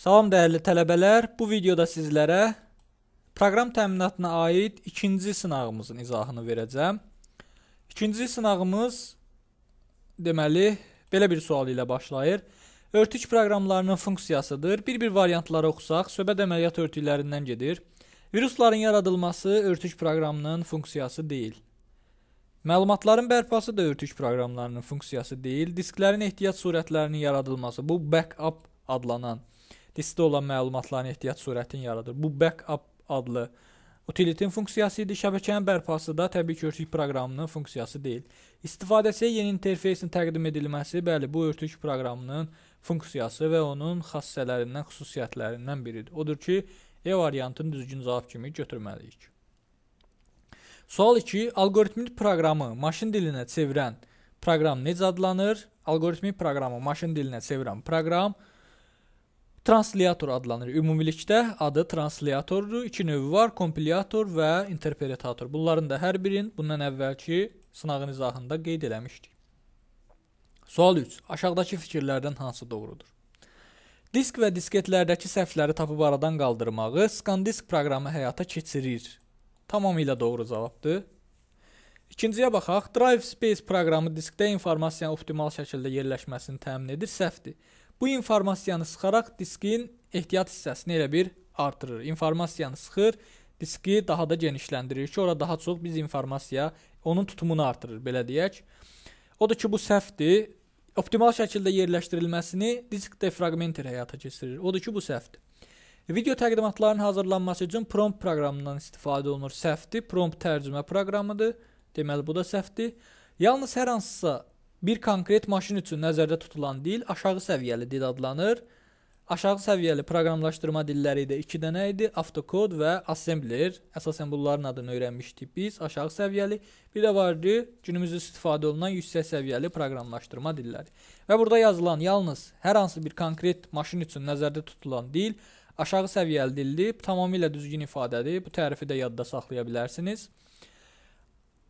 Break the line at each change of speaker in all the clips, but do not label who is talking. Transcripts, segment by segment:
Salam dəyərli tələbələr, bu videoda sizlərə proqram təminatına aid ikinci sınağımızın izahını verəcəm. İkinci sınağımız deməli belə bir sual ilə başlayır. Örtük proqramlarının funksiyasıdır. Bir-bir variantları oxusaq, söhbət əməliyyat örtüklərindən gedir. Virusların yaradılması örtük proqramının funksiyası deyil. Məlumatların bərpası da örtük proqramlarının funksiyası deyil. Disklərin ehtiyac surətlərinin yaradılması, bu backup adlanan diskdə olan məlumatların ehtiyac sürətini yaradır. Bu backup adlı utilitin funksiyası idi. Şəbəkənin bərpası da təbii ki, örtük proqramının funksiyası deyil. İstifadəçiyə yeni interfeysin təqdim edilməsi, bəli, bu örtük proqramının funksiyası və onun xassələrindən, xüsusiyyətlərindən biridir. Odur ki, E variantını düzgün cavab kimi götürməliyik. Sual 2. Alqoritmik proqramı maşın dilinə çevirən proqram necə adlanır? Alqoritmik proqramı maşın dilinə çevirən proqram Translyator adlanır. Ümumilikdə adı translyatordur. İki növü var: kompilyator və interpretator. Bunların da hər birin bundan əvvəlki sınağın izahında qeyd eləmişdik. Sual 3. Aşağıdakı fikirlərdən hansı doğrudur? Disk və disketlərdəki səhvləri tapıb aradan qaldırmağı ScanDisk proqramı həyata keçirir. Tamamilə doğru cavabdır. İkinciyə baxaq. Drive Space proqramı diskdə informasiyanın optimal şəkildə yerləşməsini təmin edir. Səhvdir. Bu informasiyanı sıxaraq diskin ehtiyat hissəsini elə bir artırır. İnformasiyanı sıxır, diski daha da genişləndirir ki, ora daha çox biz informasiya, onun tutumunu artırır, belə deyək. Odur ki, bu səhvdir. Optimal şəkildə yerləşdirilməsini disk defragmenter həyata keçirir. Odur ki, bu səhvdir. Video təqdimatlarının hazırlanması üçün prompt proqramından istifadə olunur. Səhvdir. Prompt tərcümə proqramıdır. Deməli bu da səhvdir. Yalnız hər hansısa bir konkret maşın üçün nəzərdə tutulan dil aşağı səviyyəli dil adlanır. Aşağı səviyyəli proqramlaşdırma dilləri də 2 dənə idi: AutoCode və Assembler. Əsasən bunların adını öyrənmişdik biz, aşağı səviyyəli. Bir də vardı günümüzdə istifadə olunan yüksək səviyyəli proqramlaşdırma dilləri. Və burada yazılan yalnız hər hansı bir konkret maşın üçün nəzərdə tutulan dil aşağı səviyyəli dildir. Tamamilə düzgün ifadədir. Bu tərifi də yadda saxlaya bilərsiniz.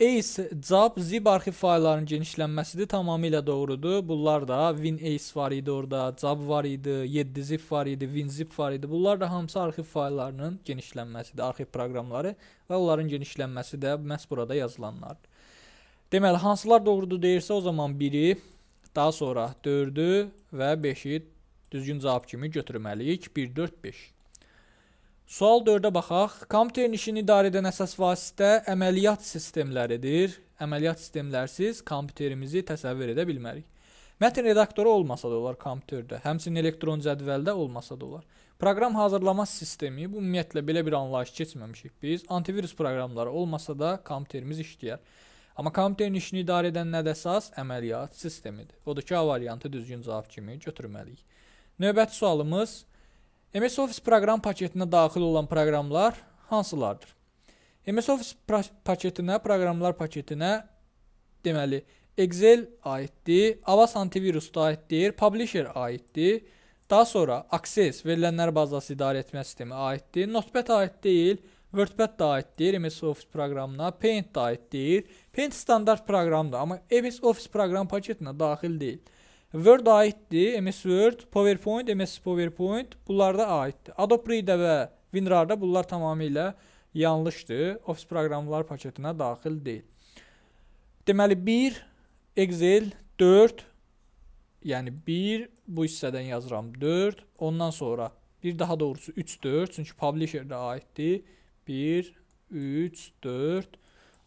Ace, Zap, Zip arxiv fayllarının genişlənməsidir. Tamamilə doğrudur. Bunlar da WinAce var idi orada, Zap var idi, 7zip var idi, WinZip var idi. Bunlar da hamısı arxiv fayllarının genişlənməsidir, arxiv proqramları və onların genişlənməsi də məhz burada yazılanlardır. Deməli, hansılar doğrudur deyirsə, o zaman biri, daha sonra 4-ü və 5-i düzgün cavab kimi götürməliyik. 1 4 5 Sual 4-ə baxaq. Kompüterin işini idarə edən əsas vasitə əməliyyat sistemləridir. Əməliyyat sistemlərsiz kompüterimizi təsəvvür edə bilmərik. Mətn redaktoru olmasa da olar kompüterdə, həmçinin elektron cədvəldə olmasa da olar. Proqram hazırlama sistemi, bu ümumiyyətlə belə bir anlayış keçməmişik biz. Antivirus proqramları olmasa da kompüterimiz işləyər. Amma kompüterin işini idarə edən nədir əsas? Əməliyyat sistemidir. Odur ki, A variantı düzgün cavab kimi götürməliyik. Növbəti sualımız MS Office proqram paketinə daxil olan proqramlar hansılardır? MS Office paketinə, proqramlar paketinə deməli Excel aiddir, Avast antivirus da aiddir, Publisher aiddir. Daha sonra Access verilənlər bazası idarə etmə sistemi aiddir. Notepad aid deyil, WordPad da aiddir MS Office proqramına, Paint da aid deyil. Paint standart proqramdır, amma MS Office proqram paketinə daxil deyil. Word aiddir, MS Word, PowerPoint, MS PowerPoint bunlarda aiddir. Adobe Read-ə və WinRAR-da bunlar tamamilə yanlışdır. Office proqramlar paketinə daxil deyil. Deməli 1 Excel 4 yəni 1 bu hissədən yazıram 4, ondan sonra bir daha doğrusu 3 4 çünki publisher də aiddir. 1 3 4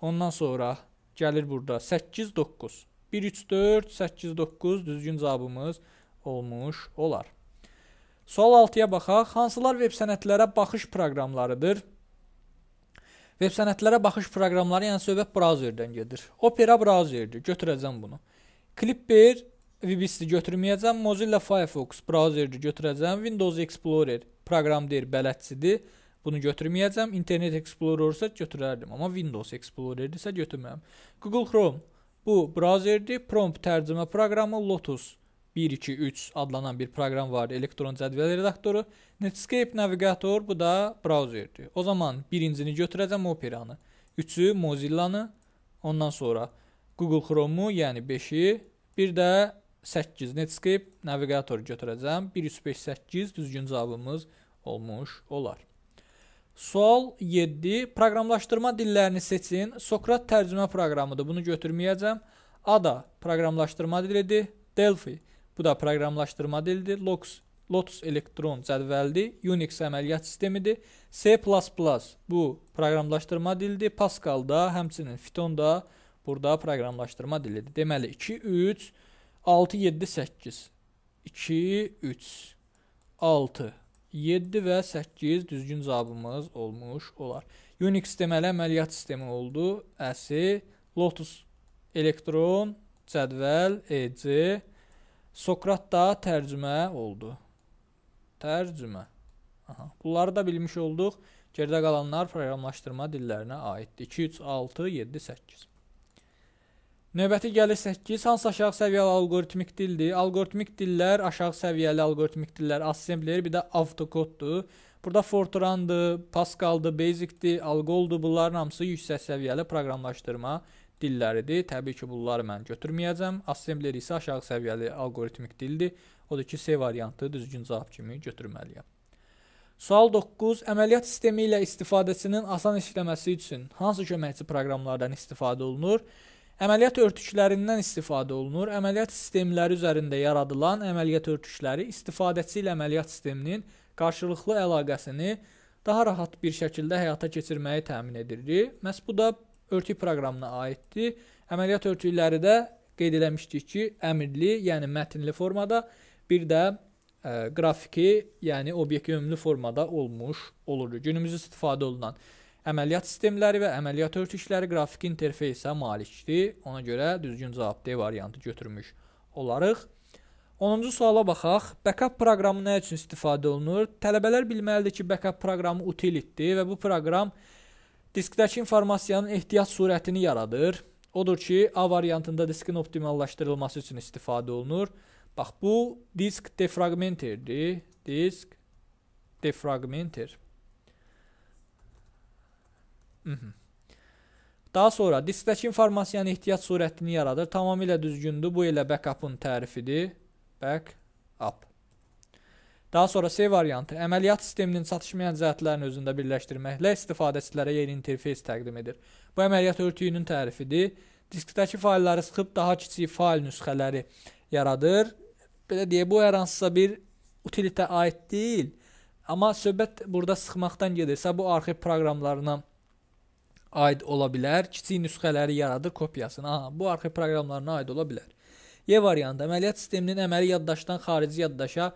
ondan sonra gəlir burada 8 9 1, 3, 4, 8, 9 düzgün cavabımız olmuş olar. Sual 6-ya baxaq. Hansılar veb sənədlərə baxış proqramlarıdır? Veb sənədlərə baxış proqramları, yəni söhbət brauzerdən gedir. Opera brauzerdir, götürəcəm bunu. Clipper VBC götürməyəcəm, Mozilla Firefox brauzerdir, götürəcəm. Windows Explorer proqram deyir, bələdçidir. Bunu götürməyəcəm. Internet Explorer olsa götürərdim, amma Windows Explorer isə götürməyəm. Google Chrome Bu brauzerdir. Prompt tərcümə proqramı Lotus 123 adlanan bir proqram var, elektron cədvəl redaktoru. Netscape navigator bu da brauzerdir. O zaman birincini götürəcəm Operanı. 3-ü Mozilla-nı, ondan sonra Google Chrome-u, yəni 5-i, bir də 8 Netscape navigator götürəcəm. 1358 düzgün cavabımız olmuş olar. Sual 7. Proqramlaşdırma dillərini seçin. Sokrat tərcümə proqramıdır. Bunu götürməyəcəm. Ada proqramlaşdırma dilidir. Delphi bu da proqramlaşdırma dilidir. Lotus Lotus elektron cədvəldir. Unix əməliyyat sistemidir. C++ bu proqramlaşdırma dilidir. Pascal da, həmçinin Python da burada proqramlaşdırma dilidir. Deməli 2 3 6 7 8 2 3 6 7 və 8 düzgün cavabımız olmuş olar. Unix deməli əməliyyat sistemi oldu. Əsi, Lotus, elektron, cədvəl, EC, Sokrat da tərcümə oldu. Tərcümə. Aha. Bunları da bilmiş olduq. Geridə qalanlar proqramlaşdırma dillərinə aiddir. 2, 3, 6, 7, 8. Növbəti gəlir 8. Hansı aşağı səviyyəli alqoritmik dildir? Alqoritmik dillər aşağı səviyyəli alqoritmik dillər assembler, bir də avtokoddur. Burada Fortrandır, Pascaldır, Basicdir, Algoldur. Bunların hamısı yüksək səviyyəli proqramlaşdırma dilləridir. Təbii ki, bunları mən götürməyəcəm. Assembler isə aşağı səviyyəli alqoritmik dildir. Odur ki, C variantı düzgün cavab kimi götürməliyəm. Sual 9. Əməliyyat sistemi ilə istifadəçinin asan işləməsi üçün hansı köməkçi proqramlardan istifadə olunur? Əməliyyat örtüklərindən istifadə olunur. Əməliyyat sistemləri üzərində yaradılan əməliyyat örtükləri istifadəçi ilə əməliyyat sisteminin qarşılıqlı əlaqəsini daha rahat bir şəkildə həyata keçirməyi təmin edir. Məs bu da örtük proqramına aiddir. Əməliyyat örtükləri də qeyd eləmişdik ki, əmrli, yəni mətnli formada, bir də ə, e, qrafiki, yəni obyekt ümumlu formada olmuş olur. Günümüz istifadə olunan əməliyyat sistemləri və əməliyyat örtükləri qrafik interfeysə malikdir. Ona görə düzgün cavab D variantı götürmüş olarıq. 10-cu suala baxaq. Backup proqramı nə üçün istifadə olunur? Tələbələr bilməlidir ki, backup proqramı utilitdir və bu proqram diskdəki informasiyanın ehtiyac surətini yaradır. Odur ki, A variantında diskin optimallaşdırılması üçün istifadə olunur. Bax bu disk defragmenterdir. Disk defragmenter. Hı -hı. Daha sonra diskdəki informasiyanın ehtiyac surətini yaradır. Tamamilə düzgündür. Bu elə backup'ın tərifidir. Backup. Daha sonra C variantı əməliyyat sisteminin çatışmayan cəhətlərini özündə birləşdirməklə istifadəçilərə yeni interfeys təqdim edir. Bu əməliyyat örtüyünün tərifidir. Diskdəki faylları sıxıb daha kiçik fayl nüsxələri yaradır. Belə deyə bu hər hansısa bir utilitə aid deyil. Amma söhbət burada sıxmaqdan gedirsə, bu arxiv proqramlarına aid ola bilər. Kiçik nüsxələri yaradır kopyasını. Aha, bu arxiv proqramlarına aid ola bilər. Y variantı əməliyyat sisteminin əməli yaddaşdan xarici yaddaşa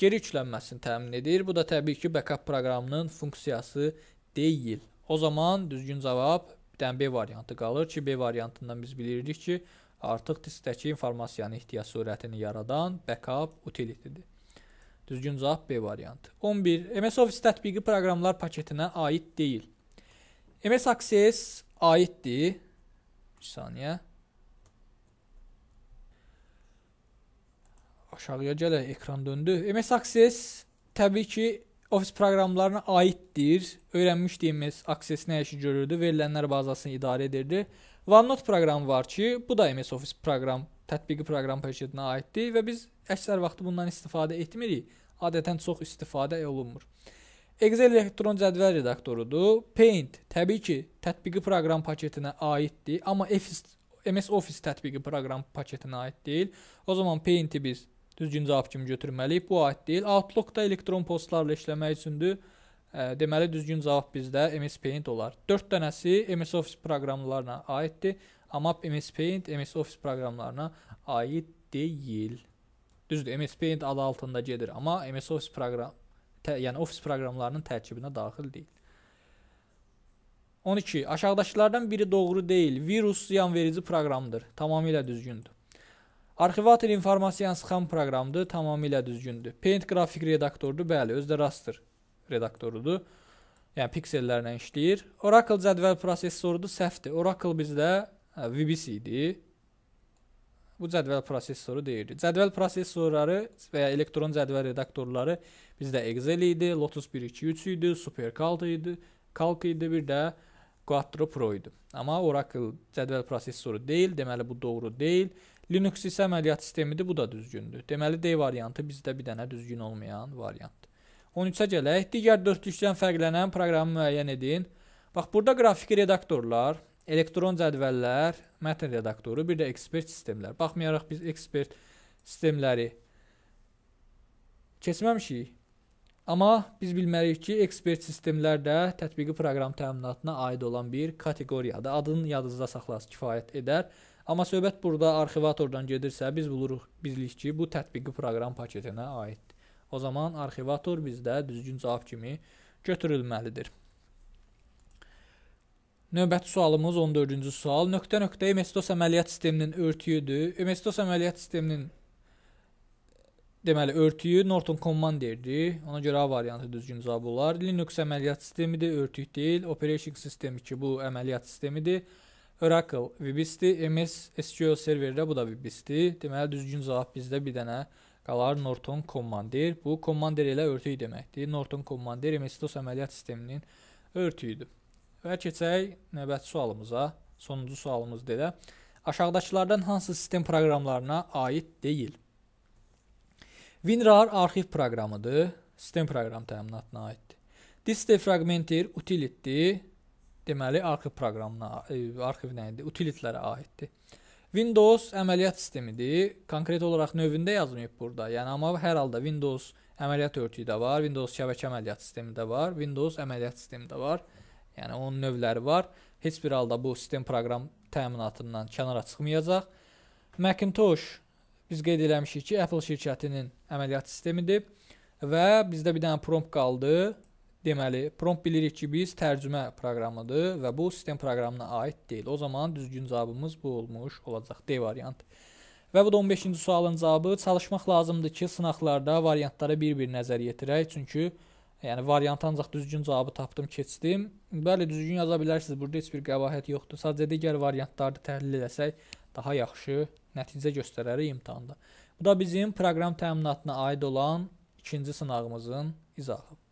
geri yüklənməsini təmin edir. Bu da təbii ki, backup proqramının funksiyası deyil. O zaman düzgün cavab dən B variantı qalır ki, B variantından biz bilirdik ki, artıq diskdəki informasiyanın ehtiyac surətini yaradan backup utilitidir. Düzgün cavab B variantı. 11. MS Office tətbiqi proqramlar paketinə aid deyil. MS Access aiddir. Bir saniyə. Aşağıya gələrək ekran döndü. MS Access təbii ki Office proqramlarına aiddir. Öyrənmişdiyimiz Access nə işi görürdü, verilənlər bazasını idarə edirdi. OneNote proqramı var ki, bu da MS Office proqram tətbiqi proqram paketinə aiddir və biz əksər vaxt bundan istifadə etmirik. Adətən çox istifadə olunmur. Excel elektron cədvəl redaktorudur. Paint təbii ki, tətbiqi proqram paketinə aiddir, amma MS Office tətbiqi proqram paketinə aid deyil. O zaman Paint-i biz düzgün cavab kimi götürməliyik. Bu aid deyil. Outlook-da elektron postlarla işləmək üçündür. Deməli düzgün cavab bizdə MS Paint olar. 4 dənəsi MS Office proqramlarına aiddir, amma MS Paint MS Office proqramlarına aid deyil. Düzdür, MS Paint adı altında gedir, amma MS Office proqram tə, yəni ofis proqramlarının tərkibinə daxil deyil. 12. Aşağıdakılardan biri doğru deyil. Virus ziyanverici proqramdır. Tamamilə düzgündür. Arxivator informasiyanı sıxan proqramdır. Tamamilə düzgündür. Paint qrafik redaktordur. Bəli, özdə raster redaktorudur. Yəni piksellərlə işləyir. Oracle cədvəl prosessorudur. Səhvdir. Oracle bizdə hə, VBC idi. Bu cədvəl prosessoru deyirik. Cədvəl prosessorları və ya elektron cədvəl redaktorları bizdə Excel idi, Lotus 1-2-3 idi, SuperCalc idi, Calc idi, bir də Quattro Pro idi. Amma Oracle cədvəl prosessoru deyil, deməli bu doğru deyil. Linux isə əməliyyat sistemidir, bu da düzgündür. Deməli D variantı bizdə bir dənə düzgün olmayan variantdır. 13-ə gələk. Digər dördlükdən fərqlənən proqramı müəyyən edin. Bax, burada qrafiki redaktorlar elektron cədvəllər, mətn redaktoru, bir də ekspert sistemlər. Baxmayaraq biz ekspert sistemləri keçməmişik. Amma biz bilməliyik ki, ekspert sistemlər də tətbiqi proqram təminatına aid olan bir kateqoriyadır. Adını yadınızda saxlasın kifayət edər. Amma söhbət burada arxivatordan gedirsə, biz buluruq, bizlik ki, bu tətbiqi proqram paketinə aiddir. O zaman arxivator bizdə düzgün cavab kimi götürülməlidir. Növbəti sualımız 14-cü sual. Nöqtə-nöqtə MS-DOS əməliyyat sisteminin örtüyüdür. MS-DOS əməliyyat sisteminin deməli örtüyü Norton Commanderdir. Ona görə A variantı düzgün cavab olar. Linux əməliyyat sistemidir, örtük deyil. Operation sistemi ki, bu əməliyyat sistemidir. Oracle VBIS-dir. MS SQL serverdə bu da VBIS-dir. Deməli düzgün cavab bizdə bir dənə qalar Norton Commander. Bu Commander elə örtük deməkdir. Norton Commander MS-DOS əməliyyat sisteminin örtüyüdür. Və keçək növbəti sualımıza. Sonuncu sualımız deyə aşağıdakılardan hansı sistem proqramlarına aid deyil? WinRAR arxiv proqramıdır. Sistem proqram təminatına aiddir. Display Fragmenter utility deməli arxiv proqramına, e, arxivinə aiddir, utilitlərə aiddir. Windows əməliyyat sistemidir. Konkret olaraq növündə yazmayıb burada. Yəni amma hər halda Windows əməliyyat örtüyü də var, Windows şəbəkə əməliyyat sistemi də var, Windows əməliyyat sistemi də var. Yəni onun növləri var. Heç bir halda bu sistem proqram təminatından kənara çıxmayacaq. Macintosh biz qeyd eləmişik ki, Apple şirkətinin əməliyyat sistemidir və bizdə bir dənə prompt qaldı. Deməli, prompt bilirik ki, biz tərcümə proqramıdır və bu sistem proqramına aid deyil. O zaman düzgün cavabımız bu olmuş olacaq D variantı. Və bu da 15-ci sualın cavabı çalışmaq lazımdır ki, sınaqlarda variantlara bir-bir nəzər yetirək, çünki Yəni variantı ancaq düzgün cavabı tapdım, keçdim. Bəli, düzgün yaza bilərsiniz. Burada heç bir qəbahət yoxdur. Sadəcə digər variantları təhlil eləsək daha yaxşı nəticə göstərər imtahanda. Bu da bizim proqram təminatına aid olan ikinci sınağımızın izahı.